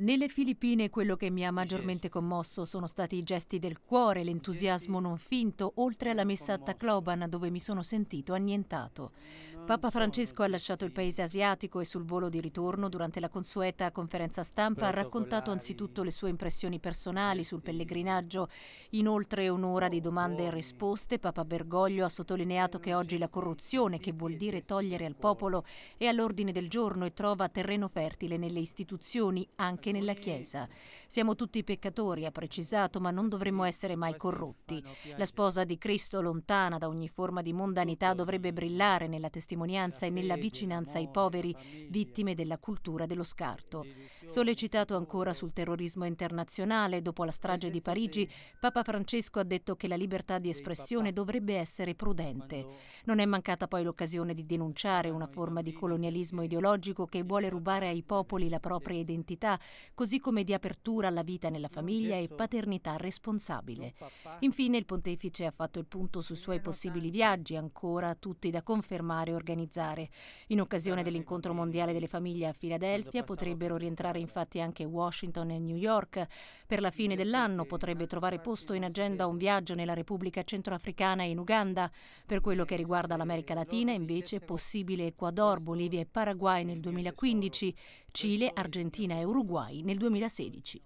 Nelle Filippine quello che mi ha maggiormente commosso sono stati i gesti del cuore, l'entusiasmo non finto, oltre alla messa a Tacloban dove mi sono sentito annientato. Papa Francesco ha lasciato il paese asiatico e sul volo di ritorno durante la consueta conferenza stampa ha raccontato anzitutto le sue impressioni personali eh, sul pellegrinaggio. In oltre un'ora di domande e risposte, Papa Bergoglio ha sottolineato eh, che oggi la corruzione, che vuol dire togliere al popolo, è all'ordine del giorno e trova terreno fertile nelle istituzioni anche anche nella Chiesa. Siamo tutti peccatori, ha precisato, ma non dovremmo essere mai corrotti. La sposa di Cristo, lontana da ogni forma di mondanità, dovrebbe brillare nella testimonianza e nella vicinanza ai poveri, vittime della cultura dello scarto. Sollecitato ancora sul terrorismo internazionale, dopo la strage di Parigi, Papa Francesco ha detto che la libertà di espressione dovrebbe essere prudente. Non è mancata poi l'occasione di denunciare una forma di colonialismo ideologico che vuole rubare ai popoli la propria identità così come di apertura alla vita nella famiglia e paternità responsabile. Infine il pontefice ha fatto il punto sui suoi possibili viaggi, ancora tutti da confermare e organizzare. In occasione dell'incontro mondiale delle famiglie a Filadelfia potrebbero rientrare infatti anche Washington e New York. Per la fine dell'anno potrebbe trovare posto in agenda un viaggio nella Repubblica Centroafricana e in Uganda. Per quello che eh, riguarda l'America Latina invece possibile Ecuador, Bolivia e Paraguay nel 2015, Cile, Argentina e Uruguay Hawaii nel 2016.